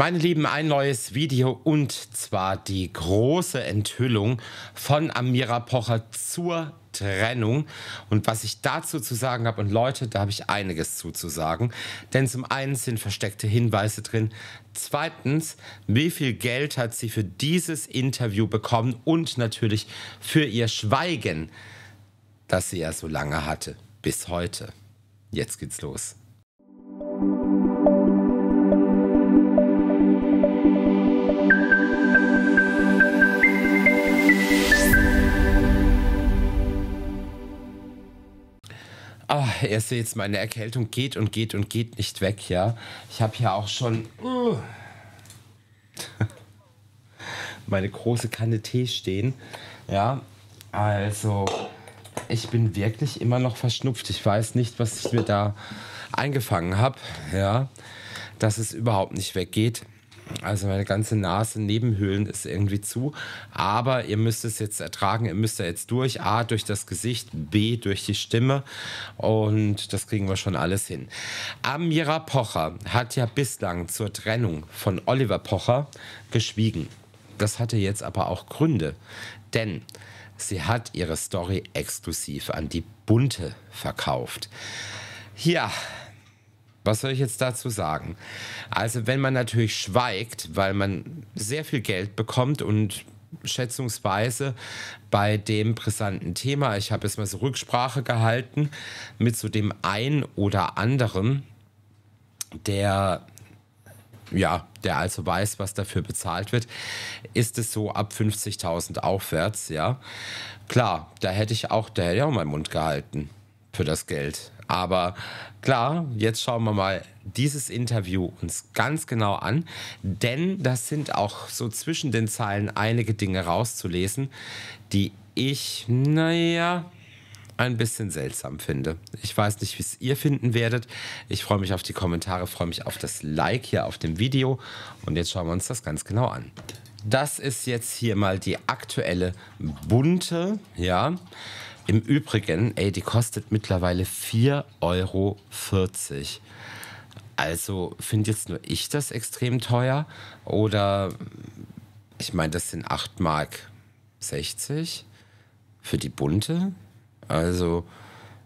Meine Lieben, ein neues Video und zwar die große Enthüllung von Amira Pocher zur Trennung und was ich dazu zu sagen habe. Und Leute, da habe ich einiges zuzusagen. Denn zum einen sind versteckte Hinweise drin. Zweitens, wie viel Geld hat sie für dieses Interview bekommen und natürlich für ihr Schweigen, das sie ja so lange hatte. Bis heute. Jetzt geht's los. ihr seht, meine Erkältung geht und geht und geht nicht weg, ja. Ich habe ja auch schon uh, meine große Kanne Tee stehen, ja. Also, ich bin wirklich immer noch verschnupft. Ich weiß nicht, was ich mir da eingefangen habe, ja. Dass es überhaupt nicht weggeht. Also meine ganze Nase, Nebenhöhlen ist irgendwie zu. Aber ihr müsst es jetzt ertragen, ihr müsst da jetzt durch. A, durch das Gesicht, B, durch die Stimme. Und das kriegen wir schon alles hin. Amira Pocher hat ja bislang zur Trennung von Oliver Pocher geschwiegen. Das hatte jetzt aber auch Gründe. Denn sie hat ihre Story exklusiv an die Bunte verkauft. Ja, was soll ich jetzt dazu sagen? Also wenn man natürlich schweigt, weil man sehr viel Geld bekommt und schätzungsweise bei dem brisanten Thema, ich habe jetzt mal so Rücksprache gehalten mit so dem einen oder anderen, der ja, der also weiß, was dafür bezahlt wird, ist es so ab 50.000 aufwärts, ja. Klar, da hätte ich auch, da hätte ich auch meinen Mund gehalten für das Geld. Aber klar, jetzt schauen wir mal dieses Interview uns ganz genau an, denn das sind auch so zwischen den Zeilen einige Dinge rauszulesen, die ich, naja, ein bisschen seltsam finde. Ich weiß nicht, wie es ihr finden werdet. Ich freue mich auf die Kommentare, freue mich auf das Like hier auf dem Video und jetzt schauen wir uns das ganz genau an. Das ist jetzt hier mal die aktuelle bunte, ja, im Übrigen, ey, die kostet mittlerweile 4,40 Euro. Also finde jetzt nur ich das extrem teuer oder ich meine, das sind 8 Mark 60 für die bunte. Also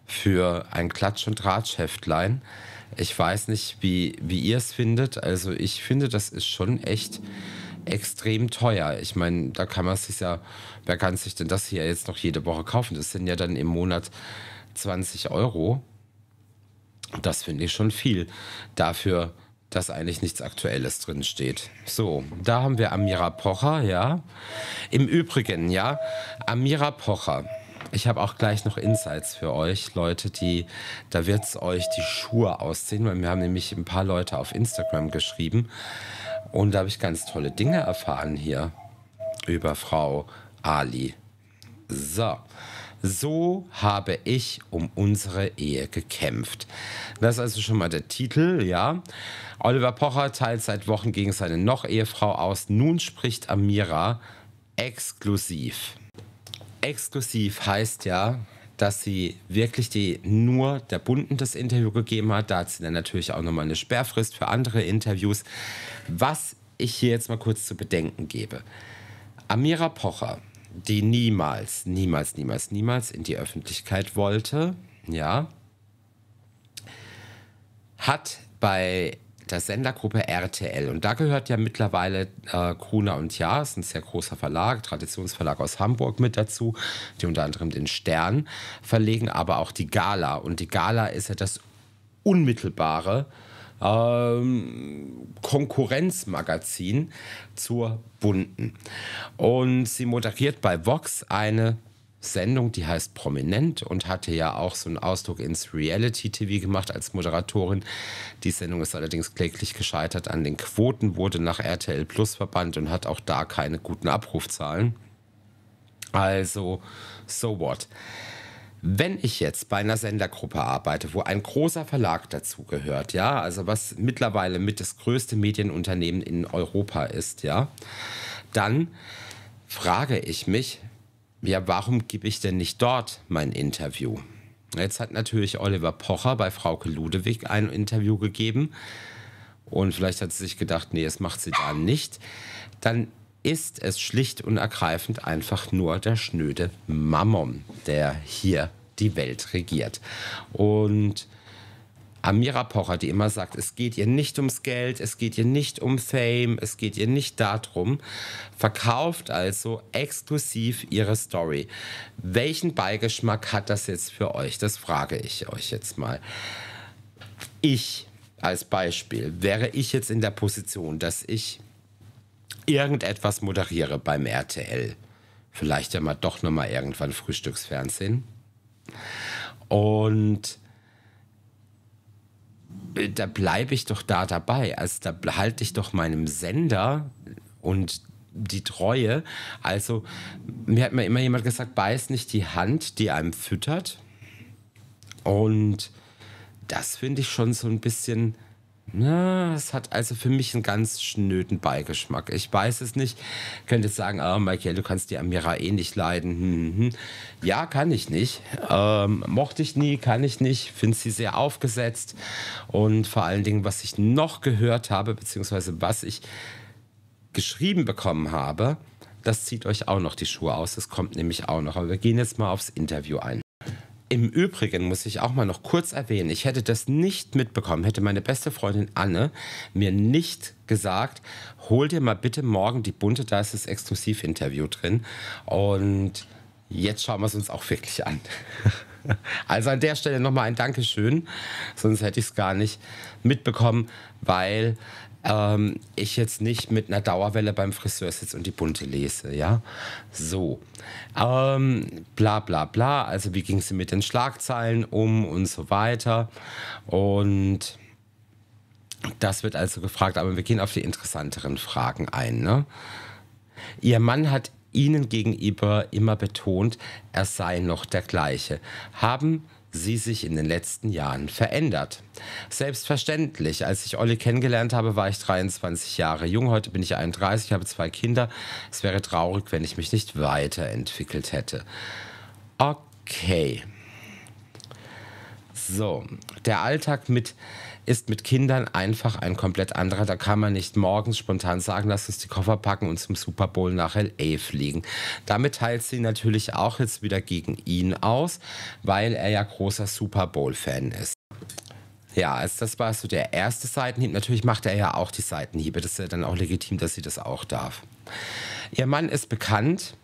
für ein Klatsch- und Drahtschäftlein. Ich weiß nicht, wie, wie ihr es findet. Also ich finde, das ist schon echt extrem teuer. Ich meine, da kann man sich ja, wer kann sich denn das hier jetzt noch jede Woche kaufen? Das sind ja dann im Monat 20 Euro. Das finde ich schon viel dafür, dass eigentlich nichts Aktuelles drin steht. So, da haben wir Amira Pocher, ja. Im Übrigen, ja, Amira Pocher. Ich habe auch gleich noch Insights für euch, Leute, die, da wird es euch die Schuhe ausziehen, weil mir haben nämlich ein paar Leute auf Instagram geschrieben. Und da habe ich ganz tolle Dinge erfahren hier über Frau Ali. So. So habe ich um unsere Ehe gekämpft. Das ist also schon mal der Titel, ja. Oliver Pocher teilt seit Wochen gegen seine Noch-Ehefrau aus. Nun spricht Amira exklusiv. Exklusiv heißt ja, dass sie wirklich die, nur der Bunden das Interview gegeben hat. Da hat sie dann natürlich auch nochmal eine Sperrfrist für andere Interviews. Was ich hier jetzt mal kurz zu bedenken gebe. Amira Pocher, die niemals, niemals, niemals, niemals in die Öffentlichkeit wollte, ja, hat bei der Sendergruppe RTL. Und da gehört ja mittlerweile äh, Gruner und Jahr, ist ein sehr großer Verlag, Traditionsverlag aus Hamburg mit dazu, die unter anderem den Stern verlegen, aber auch die Gala. Und die Gala ist ja das unmittelbare ähm, Konkurrenzmagazin zur Bunden. Und sie moderiert bei Vox eine Sendung, die heißt Prominent und hatte ja auch so einen Ausdruck ins Reality-TV gemacht als Moderatorin. Die Sendung ist allerdings kläglich gescheitert an den Quoten, wurde nach RTL Plus verbannt und hat auch da keine guten Abrufzahlen. Also, so what? Wenn ich jetzt bei einer Sendergruppe arbeite, wo ein großer Verlag dazugehört, ja, also was mittlerweile mit das größte Medienunternehmen in Europa ist, ja, dann frage ich mich, ja, warum gebe ich denn nicht dort mein Interview? Jetzt hat natürlich Oliver Pocher bei Frauke Ludewig ein Interview gegeben und vielleicht hat sie sich gedacht, nee, das macht sie da nicht. Dann ist es schlicht und ergreifend einfach nur der schnöde Mammon, der hier die Welt regiert. Und Amira Pocher, die immer sagt, es geht ihr nicht ums Geld, es geht ihr nicht um Fame, es geht ihr nicht darum, verkauft also exklusiv ihre Story. Welchen Beigeschmack hat das jetzt für euch? Das frage ich euch jetzt mal. Ich als Beispiel wäre ich jetzt in der Position, dass ich irgendetwas moderiere beim RTL. Vielleicht ja mal doch nochmal irgendwann Frühstücksfernsehen. Und da bleibe ich doch da dabei. Also da halte ich doch meinem Sender und die Treue. Also mir hat mir immer jemand gesagt, beiß nicht die Hand, die einem füttert. Und das finde ich schon so ein bisschen na, es hat also für mich einen ganz schnöden Beigeschmack. Ich weiß es nicht. Könnte jetzt sagen, oh, Michael, du kannst die Amira eh nicht leiden. Hm, hm, hm. Ja, kann ich nicht. Ähm, mochte ich nie, kann ich nicht. Finde sie sehr aufgesetzt. Und vor allen Dingen, was ich noch gehört habe, beziehungsweise was ich geschrieben bekommen habe, das zieht euch auch noch die Schuhe aus. Das kommt nämlich auch noch. Aber wir gehen jetzt mal aufs Interview ein. Im Übrigen muss ich auch mal noch kurz erwähnen, ich hätte das nicht mitbekommen, hätte meine beste Freundin Anne mir nicht gesagt, hol dir mal bitte morgen die bunte, da ist das Exklusivinterview drin. Und jetzt schauen wir es uns auch wirklich an. Also an der Stelle nochmal ein Dankeschön, sonst hätte ich es gar nicht mitbekommen, weil ähm, ich jetzt nicht mit einer Dauerwelle beim Friseur sitze und die bunte lese, ja? So. Ähm, bla bla bla. Also wie ging sie mit den Schlagzeilen um und so weiter. Und das wird also gefragt, aber wir gehen auf die interessanteren Fragen ein. Ne? Ihr Mann hat Ihnen gegenüber immer betont, er sei noch der gleiche. Haben sie sich in den letzten Jahren verändert. Selbstverständlich, als ich Olli kennengelernt habe, war ich 23 Jahre jung, heute bin ich 31, habe zwei Kinder. Es wäre traurig, wenn ich mich nicht weiterentwickelt hätte. Okay. So, der Alltag mit, ist mit Kindern einfach ein komplett anderer. Da kann man nicht morgens spontan sagen, lass uns die Koffer packen und zum Super Bowl nach LA fliegen. Damit teilt sie natürlich auch jetzt wieder gegen ihn aus, weil er ja großer Super Bowl-Fan ist. Ja, also das war so der erste Seitenhieb. Natürlich macht er ja auch die Seitenhiebe. Das ist ja dann auch legitim, dass sie das auch darf. Ihr Mann ist bekannt,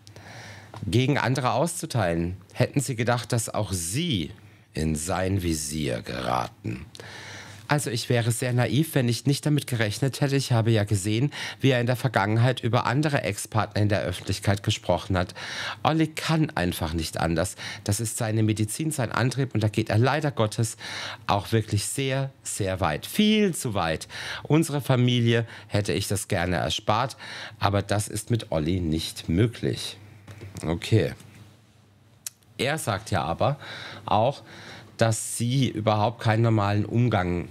gegen andere auszuteilen. Hätten sie gedacht, dass auch sie in sein Visier geraten. Also ich wäre sehr naiv, wenn ich nicht damit gerechnet hätte. Ich habe ja gesehen, wie er in der Vergangenheit über andere Ex-Partner in der Öffentlichkeit gesprochen hat. Olli kann einfach nicht anders. Das ist seine Medizin, sein Antrieb und da geht er leider Gottes auch wirklich sehr, sehr weit. Viel zu weit. Unsere Familie hätte ich das gerne erspart, aber das ist mit Olli nicht möglich. Okay. Er sagt ja aber auch, dass sie überhaupt keinen normalen Umgang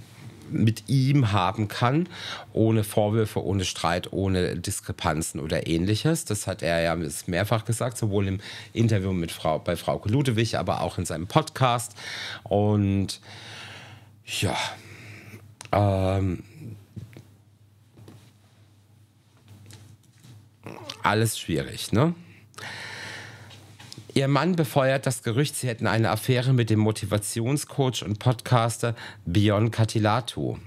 mit ihm haben kann, ohne Vorwürfe, ohne Streit, ohne Diskrepanzen oder ähnliches. Das hat er ja mehrfach gesagt, sowohl im Interview mit Frau, bei Frau Ludewig, aber auch in seinem Podcast. Und ja, ähm, alles schwierig, ne? Ihr Mann befeuert das Gerücht, sie hätten eine Affäre mit dem Motivationscoach und Podcaster Bion Catilato.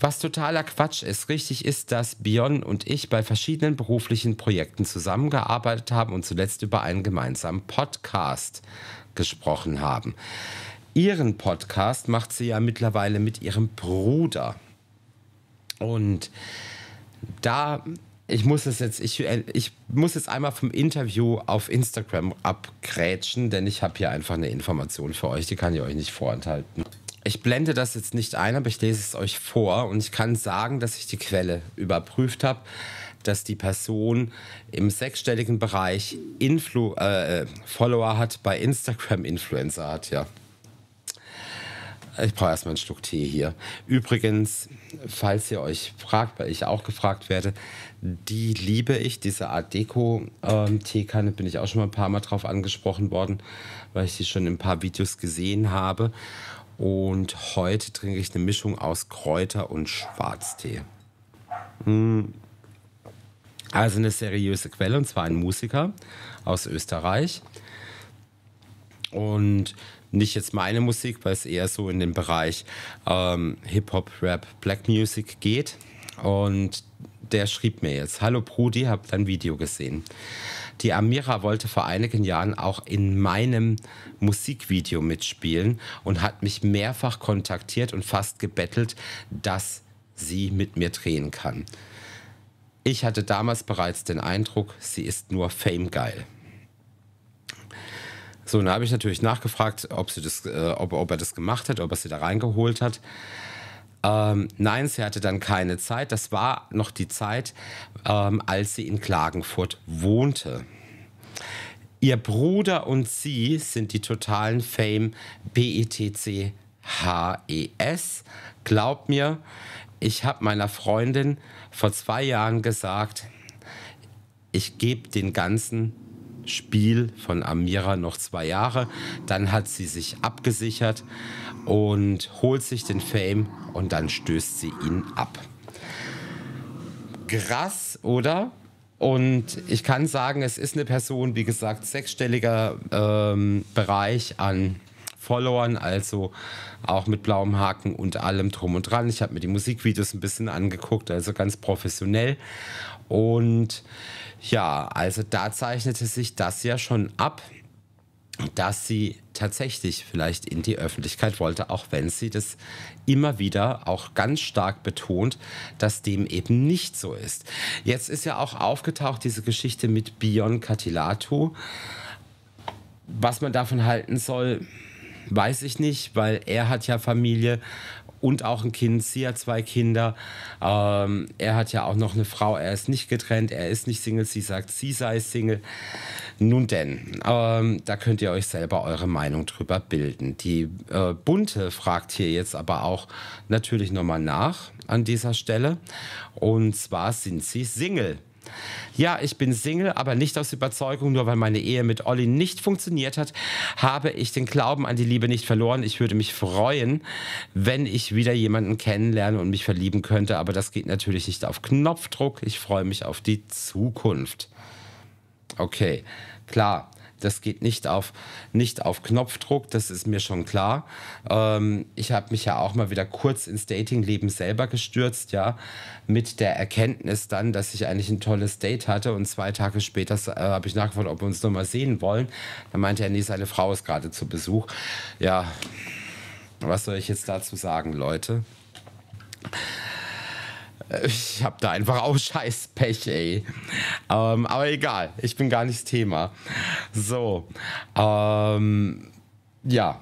Was totaler Quatsch ist, richtig ist, dass Bion und ich bei verschiedenen beruflichen Projekten zusammengearbeitet haben und zuletzt über einen gemeinsamen Podcast gesprochen haben. Ihren Podcast macht sie ja mittlerweile mit ihrem Bruder. Und da ich muss das jetzt, ich, äh, ich muss jetzt einmal vom Interview auf Instagram abgrätschen, denn ich habe hier einfach eine Information für euch, die kann ich euch nicht vorenthalten. Ich blende das jetzt nicht ein, aber ich lese es euch vor und ich kann sagen, dass ich die Quelle überprüft habe, dass die Person im sechsstelligen Bereich Influ äh, äh Follower hat, bei Instagram Influencer hat, ja. Ich brauche erstmal einen Schluck Tee hier. Übrigens, falls ihr euch fragt, weil ich auch gefragt werde, die liebe ich, diese Art Deko-Teekanne, ähm, bin ich auch schon mal ein paar Mal drauf angesprochen worden, weil ich sie schon in ein paar Videos gesehen habe. Und heute trinke ich eine Mischung aus Kräuter und Schwarztee. Mm. Also eine seriöse Quelle, und zwar ein Musiker aus Österreich. Und nicht jetzt meine Musik, weil es eher so in den Bereich ähm, Hip-Hop, Rap, Black Music geht. Und der schrieb mir jetzt: Hallo Brudi, hab dein Video gesehen. Die Amira wollte vor einigen Jahren auch in meinem Musikvideo mitspielen und hat mich mehrfach kontaktiert und fast gebettelt, dass sie mit mir drehen kann. Ich hatte damals bereits den Eindruck, sie ist nur famegeil. So, und da habe ich natürlich nachgefragt, ob, sie das, äh, ob, ob er das gemacht hat, ob er sie da reingeholt hat. Ähm, nein, sie hatte dann keine Zeit. Das war noch die Zeit, ähm, als sie in Klagenfurt wohnte. Ihr Bruder und sie sind die totalen Fame BETC HES. Glaub mir, ich habe meiner Freundin vor zwei Jahren gesagt, ich gebe den ganzen Spiel von Amira noch zwei Jahre. Dann hat sie sich abgesichert und holt sich den Fame und dann stößt sie ihn ab. Gras, oder? Und ich kann sagen, es ist eine Person, wie gesagt, sechsstelliger ähm, Bereich an Followern, also auch mit blauem Haken und allem drum und dran. Ich habe mir die Musikvideos ein bisschen angeguckt, also ganz professionell. Und ja, also da zeichnete sich das ja schon ab, dass sie tatsächlich vielleicht in die Öffentlichkeit wollte, auch wenn sie das immer wieder auch ganz stark betont, dass dem eben nicht so ist. Jetzt ist ja auch aufgetaucht diese Geschichte mit Bion Catilato. Was man davon halten soll, weiß ich nicht, weil er hat ja Familie und auch ein Kind. Sie hat zwei Kinder. Ähm, er hat ja auch noch eine Frau. Er ist nicht getrennt. Er ist nicht Single. Sie sagt, sie sei Single. Nun denn, ähm, da könnt ihr euch selber eure Meinung drüber bilden. Die äh, Bunte fragt hier jetzt aber auch natürlich nochmal nach an dieser Stelle. Und zwar sind sie Single. Ja, ich bin Single, aber nicht aus Überzeugung, nur weil meine Ehe mit Olli nicht funktioniert hat, habe ich den Glauben an die Liebe nicht verloren. Ich würde mich freuen, wenn ich wieder jemanden kennenlerne und mich verlieben könnte, aber das geht natürlich nicht auf Knopfdruck. Ich freue mich auf die Zukunft. Okay, klar. Das geht nicht auf, nicht auf Knopfdruck, das ist mir schon klar. Ähm, ich habe mich ja auch mal wieder kurz ins Datingleben selber gestürzt, ja, mit der Erkenntnis dann, dass ich eigentlich ein tolles Date hatte und zwei Tage später äh, habe ich nachgefragt, ob wir uns nochmal sehen wollen. Da meinte er, nee, seine Frau ist gerade zu Besuch. Ja, was soll ich jetzt dazu sagen, Leute? Ich habe da einfach auch scheiß Pech, ey. Ähm, aber egal, ich bin gar nicht das Thema. So, ähm, ja.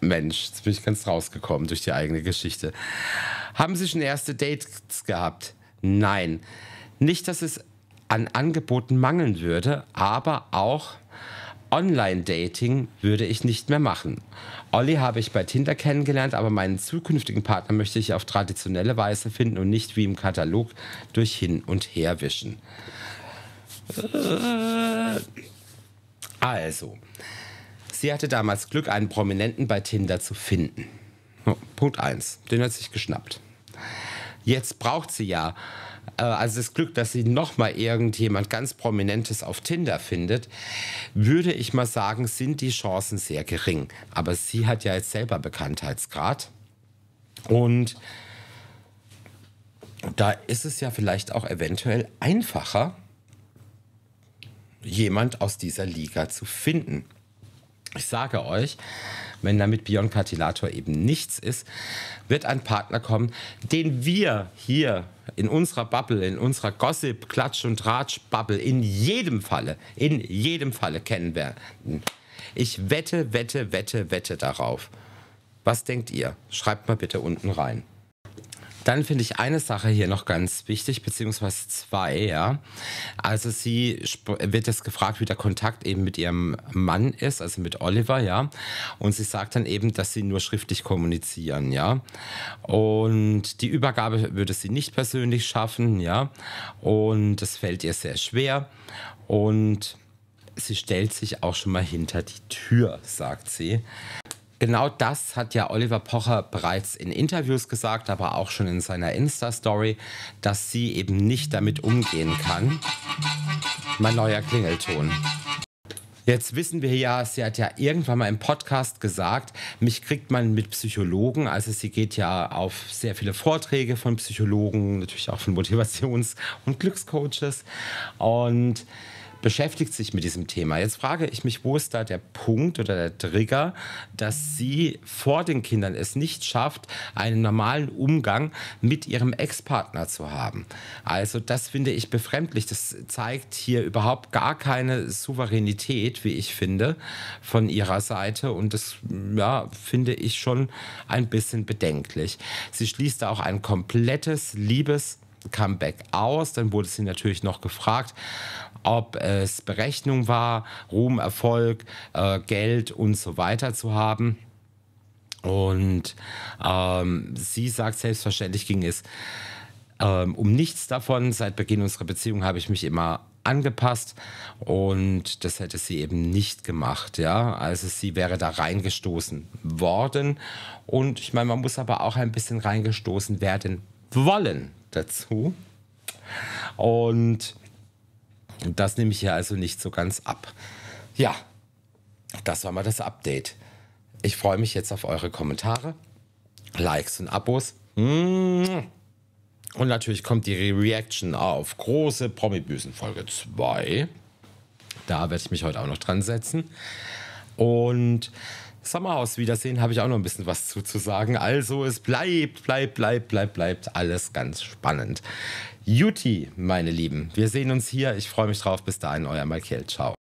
Mensch, jetzt bin ich ganz rausgekommen durch die eigene Geschichte. Haben Sie schon erste Dates gehabt? Nein. Nicht, dass es an Angeboten mangeln würde, aber auch Online-Dating würde ich nicht mehr machen. Olli habe ich bei Tinder kennengelernt, aber meinen zukünftigen Partner möchte ich auf traditionelle Weise finden und nicht wie im Katalog durch hin und her wischen. Also, sie hatte damals Glück, einen Prominenten bei Tinder zu finden. Oh, Punkt 1, den hat sich geschnappt. Jetzt braucht sie ja äh, also das Glück, dass sie nochmal irgendjemand ganz Prominentes auf Tinder findet, würde ich mal sagen, sind die Chancen sehr gering. Aber sie hat ja jetzt selber Bekanntheitsgrad. Und da ist es ja vielleicht auch eventuell einfacher, jemand aus dieser Liga zu finden. Ich sage euch, wenn damit Bianca Cartilator eben nichts ist, wird ein Partner kommen, den wir hier in unserer Bubble, in unserer Gossip, Klatsch und Ratsch Bubble in jedem Falle, in jedem Falle kennen werden. Ich wette, wette, wette, wette darauf. Was denkt ihr? Schreibt mal bitte unten rein. Dann finde ich eine Sache hier noch ganz wichtig, beziehungsweise zwei, ja. Also sie wird jetzt gefragt, wie der Kontakt eben mit ihrem Mann ist, also mit Oliver, ja. Und sie sagt dann eben, dass sie nur schriftlich kommunizieren, ja. Und die Übergabe würde sie nicht persönlich schaffen, ja. Und das fällt ihr sehr schwer. Und sie stellt sich auch schon mal hinter die Tür, sagt sie genau das hat ja Oliver Pocher bereits in Interviews gesagt, aber auch schon in seiner Insta-Story, dass sie eben nicht damit umgehen kann. Mein neuer Klingelton. Jetzt wissen wir ja, sie hat ja irgendwann mal im Podcast gesagt, mich kriegt man mit Psychologen, also sie geht ja auf sehr viele Vorträge von Psychologen, natürlich auch von Motivations- und Glückscoaches und beschäftigt sich mit diesem Thema. Jetzt frage ich mich, wo ist da der Punkt oder der Trigger, dass sie vor den Kindern es nicht schafft, einen normalen Umgang mit ihrem Ex-Partner zu haben. Also das finde ich befremdlich. Das zeigt hier überhaupt gar keine Souveränität, wie ich finde, von ihrer Seite. Und das ja, finde ich schon ein bisschen bedenklich. Sie schließt da auch ein komplettes Liebes- Comeback aus. Dann wurde sie natürlich noch gefragt, ob es Berechnung war, Ruhm, Erfolg, äh, Geld und so weiter zu haben. Und ähm, sie sagt, selbstverständlich ging es ähm, um nichts davon. Seit Beginn unserer Beziehung habe ich mich immer angepasst und das hätte sie eben nicht gemacht, ja. Also sie wäre da reingestoßen worden und ich meine, man muss aber auch ein bisschen reingestoßen werden wollen, dazu. Und das nehme ich hier also nicht so ganz ab. Ja, das war mal das Update. Ich freue mich jetzt auf eure Kommentare, Likes und Abos. Mm. Und natürlich kommt die Reaction auf große Promi-Büsen Folge 2. Da werde ich mich heute auch noch dran setzen. Und Sommerhaus wiedersehen, habe ich auch noch ein bisschen was zuzusagen. Also es bleibt, bleibt, bleibt, bleibt, bleibt alles ganz spannend. Juti, meine Lieben, wir sehen uns hier. Ich freue mich drauf. Bis dahin, euer Michael. Ciao.